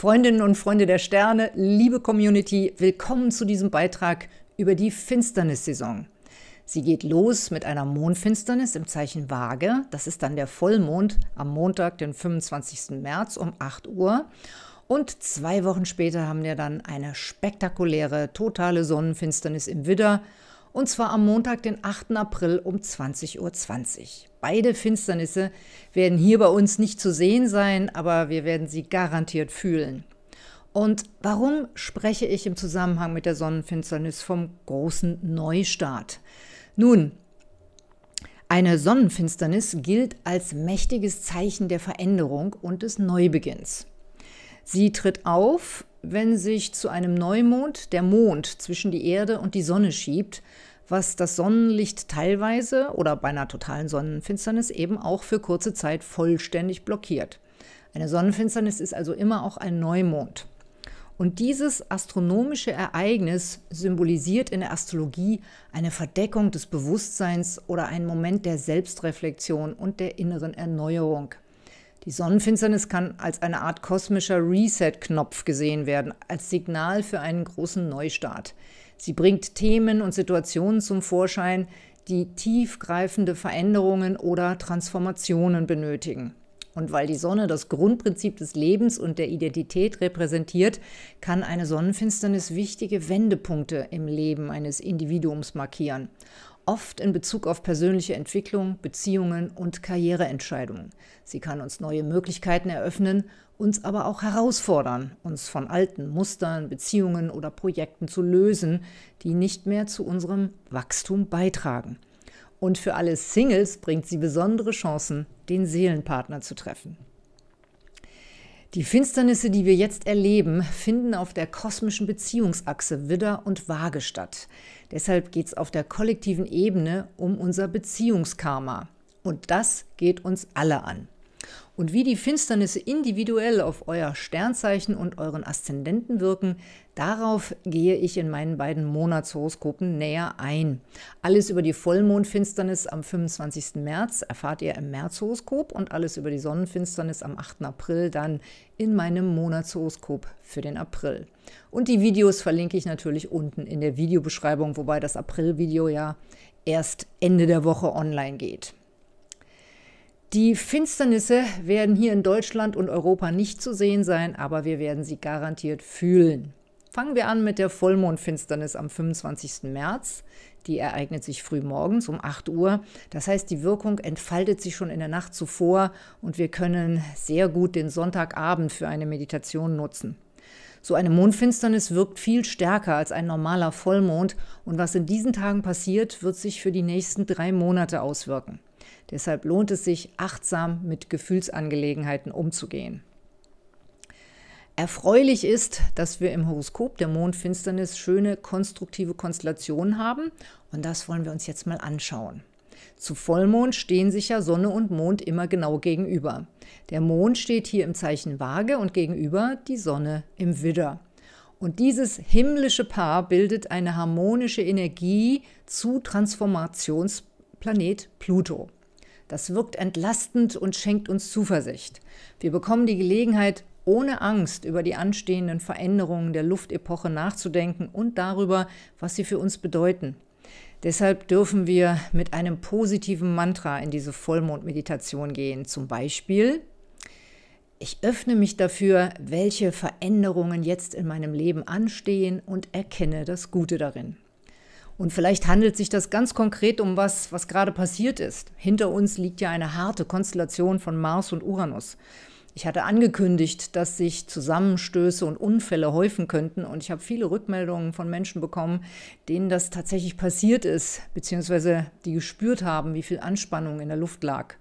Freundinnen und Freunde der Sterne, liebe Community, willkommen zu diesem Beitrag über die Finsternissaison. Sie geht los mit einer Mondfinsternis im Zeichen Waage. Das ist dann der Vollmond am Montag, den 25. März um 8 Uhr. Und zwei Wochen später haben wir dann eine spektakuläre totale Sonnenfinsternis im Widder und zwar am Montag, den 8. April um 20.20 Uhr. Beide Finsternisse werden hier bei uns nicht zu sehen sein, aber wir werden sie garantiert fühlen. Und warum spreche ich im Zusammenhang mit der Sonnenfinsternis vom großen Neustart? Nun, eine Sonnenfinsternis gilt als mächtiges Zeichen der Veränderung und des Neubeginns. Sie tritt auf, wenn sich zu einem Neumond der Mond zwischen die Erde und die Sonne schiebt was das Sonnenlicht teilweise oder bei einer totalen Sonnenfinsternis eben auch für kurze Zeit vollständig blockiert. Eine Sonnenfinsternis ist also immer auch ein Neumond. Und dieses astronomische Ereignis symbolisiert in der Astrologie eine Verdeckung des Bewusstseins oder einen Moment der Selbstreflexion und der inneren Erneuerung. Die Sonnenfinsternis kann als eine Art kosmischer Reset-Knopf gesehen werden, als Signal für einen großen Neustart. Sie bringt Themen und Situationen zum Vorschein, die tiefgreifende Veränderungen oder Transformationen benötigen. Und weil die Sonne das Grundprinzip des Lebens und der Identität repräsentiert, kann eine Sonnenfinsternis wichtige Wendepunkte im Leben eines Individuums markieren oft in Bezug auf persönliche Entwicklung, Beziehungen und Karriereentscheidungen. Sie kann uns neue Möglichkeiten eröffnen, uns aber auch herausfordern, uns von alten Mustern, Beziehungen oder Projekten zu lösen, die nicht mehr zu unserem Wachstum beitragen. Und für alle Singles bringt sie besondere Chancen, den Seelenpartner zu treffen. Die Finsternisse, die wir jetzt erleben, finden auf der kosmischen Beziehungsachse Widder und Waage statt. Deshalb geht es auf der kollektiven Ebene um unser Beziehungskarma. Und das geht uns alle an. Und wie die Finsternisse individuell auf euer Sternzeichen und euren Aszendenten wirken, darauf gehe ich in meinen beiden Monatshoroskopen näher ein. Alles über die Vollmondfinsternis am 25. März erfahrt ihr im Märzhoroskop und alles über die Sonnenfinsternis am 8. April dann in meinem Monatshoroskop für den April. Und die Videos verlinke ich natürlich unten in der Videobeschreibung, wobei das April-Video ja erst Ende der Woche online geht. Die Finsternisse werden hier in Deutschland und Europa nicht zu sehen sein, aber wir werden sie garantiert fühlen. Fangen wir an mit der Vollmondfinsternis am 25. März. Die ereignet sich früh morgens um 8 Uhr. Das heißt, die Wirkung entfaltet sich schon in der Nacht zuvor und wir können sehr gut den Sonntagabend für eine Meditation nutzen. So eine Mondfinsternis wirkt viel stärker als ein normaler Vollmond und was in diesen Tagen passiert, wird sich für die nächsten drei Monate auswirken. Deshalb lohnt es sich, achtsam mit Gefühlsangelegenheiten umzugehen. Erfreulich ist, dass wir im Horoskop der Mondfinsternis schöne konstruktive Konstellationen haben und das wollen wir uns jetzt mal anschauen. Zu Vollmond stehen sich ja Sonne und Mond immer genau gegenüber. Der Mond steht hier im Zeichen Waage und gegenüber die Sonne im Widder. Und dieses himmlische Paar bildet eine harmonische Energie zu Transformationsplanet Pluto. Das wirkt entlastend und schenkt uns Zuversicht. Wir bekommen die Gelegenheit, ohne Angst über die anstehenden Veränderungen der Luftepoche nachzudenken und darüber, was sie für uns bedeuten. Deshalb dürfen wir mit einem positiven Mantra in diese Vollmondmeditation gehen. Zum Beispiel, ich öffne mich dafür, welche Veränderungen jetzt in meinem Leben anstehen und erkenne das Gute darin. Und vielleicht handelt sich das ganz konkret um was, was gerade passiert ist. Hinter uns liegt ja eine harte Konstellation von Mars und Uranus. Ich hatte angekündigt, dass sich Zusammenstöße und Unfälle häufen könnten und ich habe viele Rückmeldungen von Menschen bekommen, denen das tatsächlich passiert ist, beziehungsweise die gespürt haben, wie viel Anspannung in der Luft lag.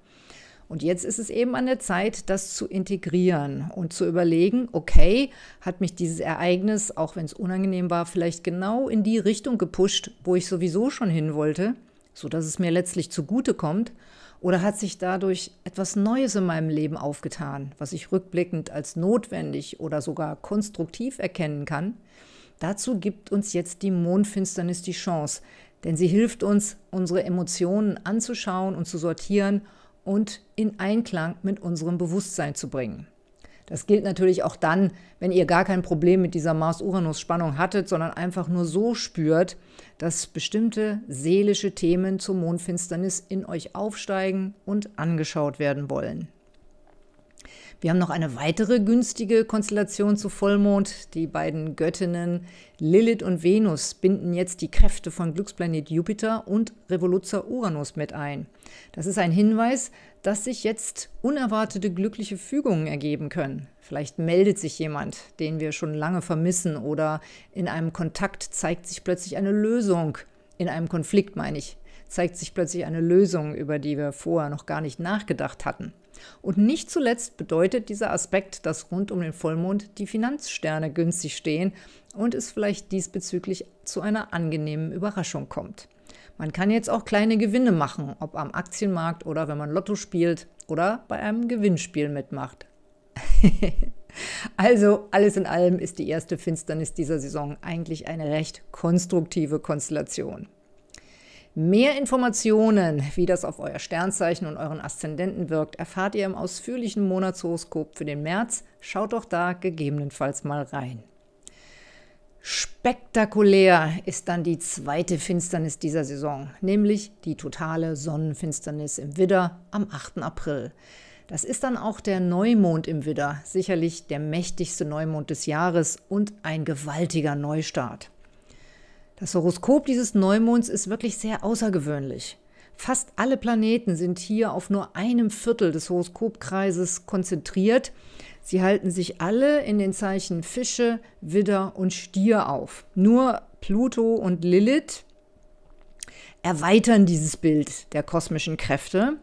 Und jetzt ist es eben an der Zeit, das zu integrieren und zu überlegen, okay, hat mich dieses Ereignis, auch wenn es unangenehm war, vielleicht genau in die Richtung gepusht, wo ich sowieso schon hin wollte, sodass es mir letztlich zugute kommt. Oder hat sich dadurch etwas Neues in meinem Leben aufgetan, was ich rückblickend als notwendig oder sogar konstruktiv erkennen kann? Dazu gibt uns jetzt die Mondfinsternis die Chance, denn sie hilft uns, unsere Emotionen anzuschauen und zu sortieren und in Einklang mit unserem Bewusstsein zu bringen. Das gilt natürlich auch dann, wenn ihr gar kein Problem mit dieser Mars-Uranus-Spannung hattet, sondern einfach nur so spürt, dass bestimmte seelische Themen zur Mondfinsternis in euch aufsteigen und angeschaut werden wollen. Wir haben noch eine weitere günstige Konstellation zu Vollmond. Die beiden Göttinnen Lilith und Venus binden jetzt die Kräfte von Glücksplanet Jupiter und Revoluzer Uranus mit ein. Das ist ein Hinweis, dass sich jetzt unerwartete glückliche Fügungen ergeben können. Vielleicht meldet sich jemand, den wir schon lange vermissen, oder in einem Kontakt zeigt sich plötzlich eine Lösung. In einem Konflikt meine ich, zeigt sich plötzlich eine Lösung, über die wir vorher noch gar nicht nachgedacht hatten. Und nicht zuletzt bedeutet dieser Aspekt, dass rund um den Vollmond die Finanzsterne günstig stehen und es vielleicht diesbezüglich zu einer angenehmen Überraschung kommt. Man kann jetzt auch kleine Gewinne machen, ob am Aktienmarkt oder wenn man Lotto spielt oder bei einem Gewinnspiel mitmacht. also alles in allem ist die erste Finsternis dieser Saison eigentlich eine recht konstruktive Konstellation. Mehr Informationen, wie das auf euer Sternzeichen und euren Aszendenten wirkt, erfahrt ihr im ausführlichen Monatshoroskop für den März. Schaut doch da gegebenenfalls mal rein. Spektakulär ist dann die zweite Finsternis dieser Saison, nämlich die totale Sonnenfinsternis im Widder am 8. April. Das ist dann auch der Neumond im Widder, sicherlich der mächtigste Neumond des Jahres und ein gewaltiger Neustart. Das Horoskop dieses Neumonds ist wirklich sehr außergewöhnlich. Fast alle Planeten sind hier auf nur einem Viertel des Horoskopkreises konzentriert. Sie halten sich alle in den Zeichen Fische, Widder und Stier auf. Nur Pluto und Lilith erweitern dieses Bild der kosmischen Kräfte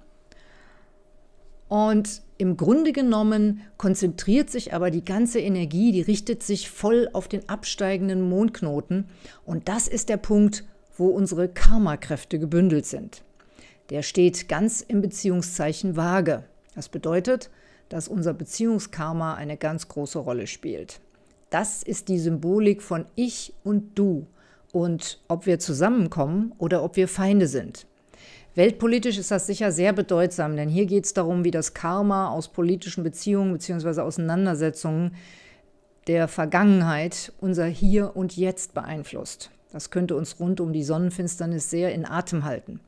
und im Grunde genommen konzentriert sich aber die ganze Energie, die richtet sich voll auf den absteigenden Mondknoten. Und das ist der Punkt, wo unsere Karma-Kräfte gebündelt sind. Der steht ganz im Beziehungszeichen Waage. Das bedeutet, dass unser Beziehungskarma eine ganz große Rolle spielt. Das ist die Symbolik von Ich und Du und ob wir zusammenkommen oder ob wir Feinde sind. Weltpolitisch ist das sicher sehr bedeutsam, denn hier geht es darum, wie das Karma aus politischen Beziehungen bzw. Auseinandersetzungen der Vergangenheit unser Hier und Jetzt beeinflusst. Das könnte uns rund um die Sonnenfinsternis sehr in Atem halten.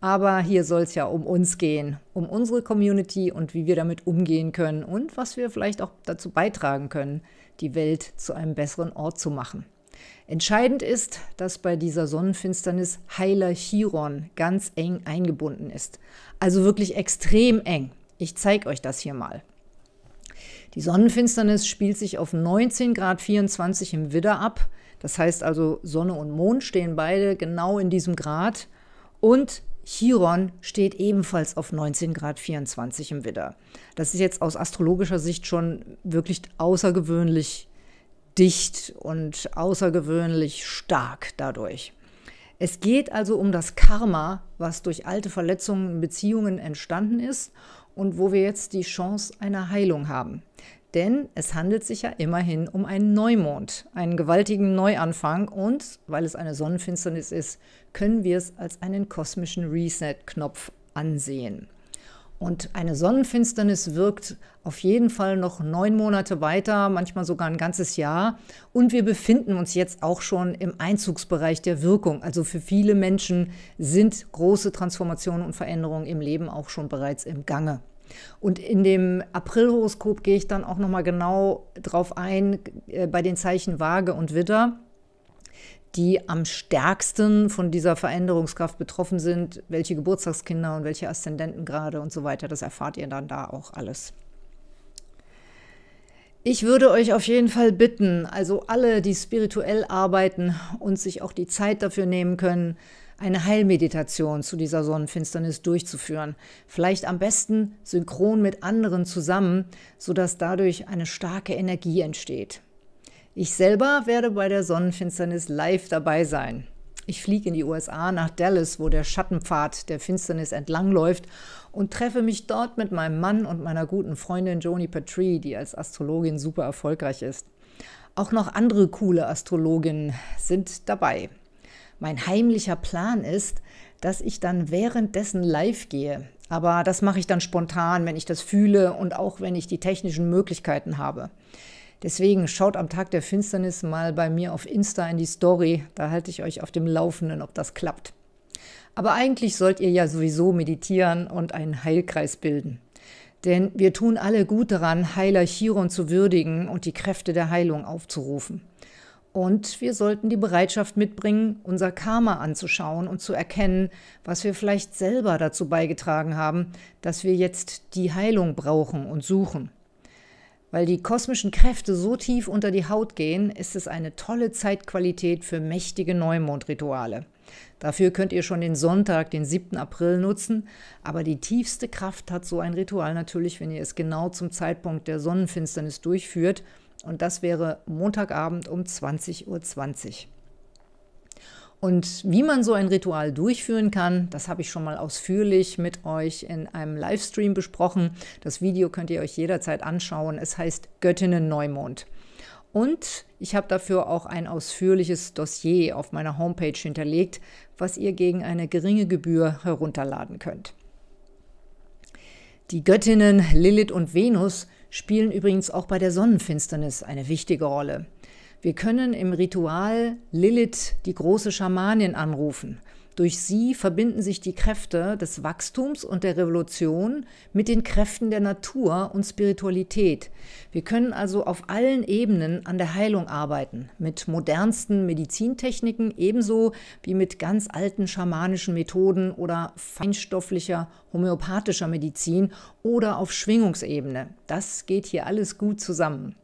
Aber hier soll es ja um uns gehen, um unsere Community und wie wir damit umgehen können und was wir vielleicht auch dazu beitragen können, die Welt zu einem besseren Ort zu machen. Entscheidend ist, dass bei dieser Sonnenfinsternis Heiler Chiron ganz eng eingebunden ist. Also wirklich extrem eng. Ich zeige euch das hier mal. Die Sonnenfinsternis spielt sich auf 19 Grad 24 im Widder ab. Das heißt also, Sonne und Mond stehen beide genau in diesem Grad. Und Chiron steht ebenfalls auf 19 Grad 24 im Widder. Das ist jetzt aus astrologischer Sicht schon wirklich außergewöhnlich dicht und außergewöhnlich stark dadurch. Es geht also um das Karma, was durch alte Verletzungen in Beziehungen entstanden ist und wo wir jetzt die Chance einer Heilung haben. Denn es handelt sich ja immerhin um einen Neumond, einen gewaltigen Neuanfang und, weil es eine Sonnenfinsternis ist, können wir es als einen kosmischen Reset-Knopf ansehen. Und eine Sonnenfinsternis wirkt auf jeden Fall noch neun Monate weiter, manchmal sogar ein ganzes Jahr. Und wir befinden uns jetzt auch schon im Einzugsbereich der Wirkung. Also für viele Menschen sind große Transformationen und Veränderungen im Leben auch schon bereits im Gange. Und in dem Aprilhoroskop gehe ich dann auch noch mal genau drauf ein äh, bei den Zeichen Waage und Widder die am stärksten von dieser Veränderungskraft betroffen sind, welche Geburtstagskinder und welche Aszendenten gerade und so weiter, das erfahrt ihr dann da auch alles. Ich würde euch auf jeden Fall bitten, also alle, die spirituell arbeiten und sich auch die Zeit dafür nehmen können, eine Heilmeditation zu dieser Sonnenfinsternis durchzuführen. Vielleicht am besten synchron mit anderen zusammen, sodass dadurch eine starke Energie entsteht. Ich selber werde bei der Sonnenfinsternis live dabei sein. Ich fliege in die USA nach Dallas, wo der Schattenpfad der Finsternis entlangläuft und treffe mich dort mit meinem Mann und meiner guten Freundin Joni Patrie, die als Astrologin super erfolgreich ist. Auch noch andere coole Astrologinnen sind dabei. Mein heimlicher Plan ist, dass ich dann währenddessen live gehe. Aber das mache ich dann spontan, wenn ich das fühle und auch wenn ich die technischen Möglichkeiten habe. Deswegen schaut am Tag der Finsternis mal bei mir auf Insta in die Story, da halte ich euch auf dem Laufenden, ob das klappt. Aber eigentlich sollt ihr ja sowieso meditieren und einen Heilkreis bilden. Denn wir tun alle gut daran, Heiler Chiron zu würdigen und die Kräfte der Heilung aufzurufen. Und wir sollten die Bereitschaft mitbringen, unser Karma anzuschauen und zu erkennen, was wir vielleicht selber dazu beigetragen haben, dass wir jetzt die Heilung brauchen und suchen. Weil die kosmischen Kräfte so tief unter die Haut gehen, ist es eine tolle Zeitqualität für mächtige Neumondrituale. Dafür könnt ihr schon den Sonntag, den 7. April nutzen, aber die tiefste Kraft hat so ein Ritual natürlich, wenn ihr es genau zum Zeitpunkt der Sonnenfinsternis durchführt. Und das wäre Montagabend um 20.20 .20 Uhr. Und wie man so ein Ritual durchführen kann, das habe ich schon mal ausführlich mit euch in einem Livestream besprochen. Das Video könnt ihr euch jederzeit anschauen. Es heißt Göttinnen Neumond. Und ich habe dafür auch ein ausführliches Dossier auf meiner Homepage hinterlegt, was ihr gegen eine geringe Gebühr herunterladen könnt. Die Göttinnen Lilith und Venus spielen übrigens auch bei der Sonnenfinsternis eine wichtige Rolle. Wir können im Ritual Lilith, die große Schamanin, anrufen. Durch sie verbinden sich die Kräfte des Wachstums und der Revolution mit den Kräften der Natur und Spiritualität. Wir können also auf allen Ebenen an der Heilung arbeiten, mit modernsten Medizintechniken ebenso wie mit ganz alten schamanischen Methoden oder feinstofflicher homöopathischer Medizin oder auf Schwingungsebene. Das geht hier alles gut zusammen.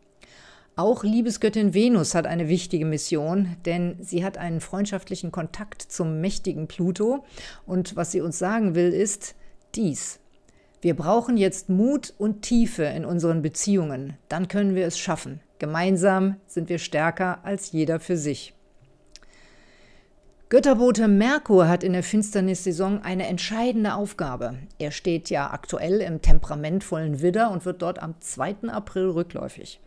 Auch Liebesgöttin Venus hat eine wichtige Mission, denn sie hat einen freundschaftlichen Kontakt zum mächtigen Pluto. Und was sie uns sagen will, ist dies. Wir brauchen jetzt Mut und Tiefe in unseren Beziehungen. Dann können wir es schaffen. Gemeinsam sind wir stärker als jeder für sich. Götterbote Merkur hat in der Finsternissaison eine entscheidende Aufgabe. Er steht ja aktuell im temperamentvollen Widder und wird dort am 2. April rückläufig.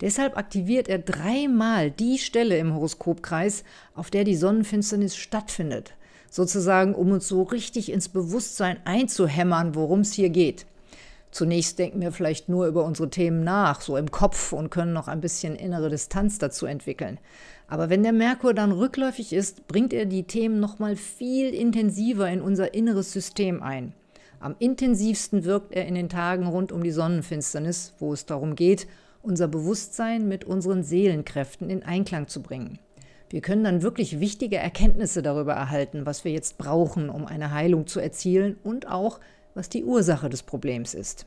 Deshalb aktiviert er dreimal die Stelle im Horoskopkreis, auf der die Sonnenfinsternis stattfindet. Sozusagen, um uns so richtig ins Bewusstsein einzuhämmern, worum es hier geht. Zunächst denken wir vielleicht nur über unsere Themen nach, so im Kopf und können noch ein bisschen innere Distanz dazu entwickeln. Aber wenn der Merkur dann rückläufig ist, bringt er die Themen nochmal viel intensiver in unser inneres System ein. Am intensivsten wirkt er in den Tagen rund um die Sonnenfinsternis, wo es darum geht, unser Bewusstsein mit unseren Seelenkräften in Einklang zu bringen. Wir können dann wirklich wichtige Erkenntnisse darüber erhalten, was wir jetzt brauchen, um eine Heilung zu erzielen und auch, was die Ursache des Problems ist.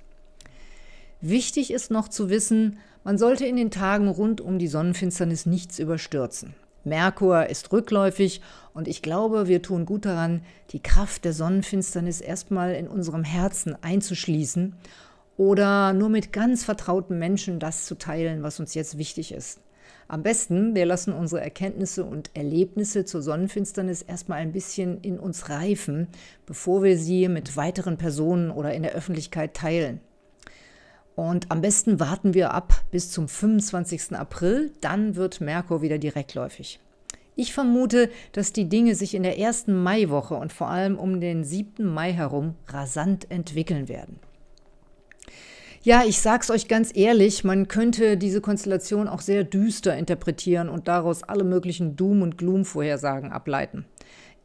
Wichtig ist noch zu wissen, man sollte in den Tagen rund um die Sonnenfinsternis nichts überstürzen. Merkur ist rückläufig und ich glaube, wir tun gut daran, die Kraft der Sonnenfinsternis erstmal in unserem Herzen einzuschließen oder nur mit ganz vertrauten Menschen das zu teilen, was uns jetzt wichtig ist. Am besten, wir lassen unsere Erkenntnisse und Erlebnisse zur Sonnenfinsternis erstmal ein bisschen in uns reifen, bevor wir sie mit weiteren Personen oder in der Öffentlichkeit teilen. Und am besten warten wir ab bis zum 25. April, dann wird Merkur wieder direktläufig. Ich vermute, dass die Dinge sich in der ersten Maiwoche und vor allem um den 7. Mai herum rasant entwickeln werden. Ja, ich sag's euch ganz ehrlich, man könnte diese Konstellation auch sehr düster interpretieren und daraus alle möglichen Doom- und Gloom-Vorhersagen ableiten.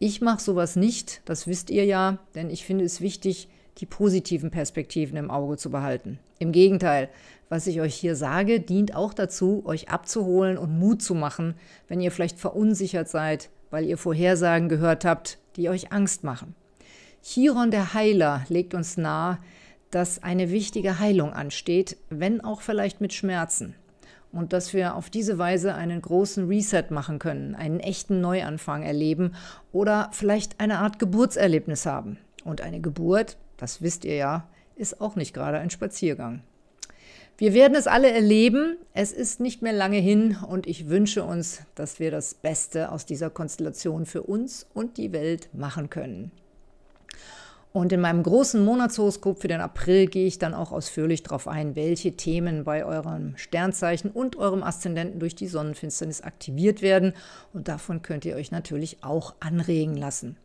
Ich mache sowas nicht, das wisst ihr ja, denn ich finde es wichtig, die positiven Perspektiven im Auge zu behalten. Im Gegenteil, was ich euch hier sage, dient auch dazu, euch abzuholen und Mut zu machen, wenn ihr vielleicht verunsichert seid, weil ihr Vorhersagen gehört habt, die euch Angst machen. Chiron der Heiler legt uns nahe, dass eine wichtige Heilung ansteht, wenn auch vielleicht mit Schmerzen. Und dass wir auf diese Weise einen großen Reset machen können, einen echten Neuanfang erleben oder vielleicht eine Art Geburtserlebnis haben. Und eine Geburt, das wisst ihr ja, ist auch nicht gerade ein Spaziergang. Wir werden es alle erleben. Es ist nicht mehr lange hin und ich wünsche uns, dass wir das Beste aus dieser Konstellation für uns und die Welt machen können. Und in meinem großen Monatshoroskop für den April gehe ich dann auch ausführlich darauf ein, welche Themen bei eurem Sternzeichen und eurem Aszendenten durch die Sonnenfinsternis aktiviert werden. Und davon könnt ihr euch natürlich auch anregen lassen.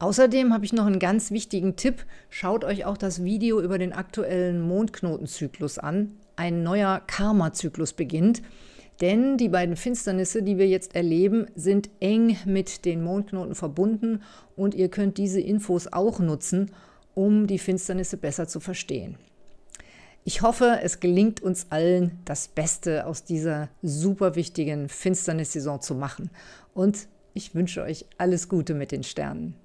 Außerdem habe ich noch einen ganz wichtigen Tipp. Schaut euch auch das Video über den aktuellen Mondknotenzyklus an. Ein neuer Karma-Zyklus beginnt. Denn die beiden Finsternisse, die wir jetzt erleben, sind eng mit den Mondknoten verbunden und ihr könnt diese Infos auch nutzen, um die Finsternisse besser zu verstehen. Ich hoffe, es gelingt uns allen, das Beste aus dieser super wichtigen Finsternissaison zu machen. Und ich wünsche euch alles Gute mit den Sternen.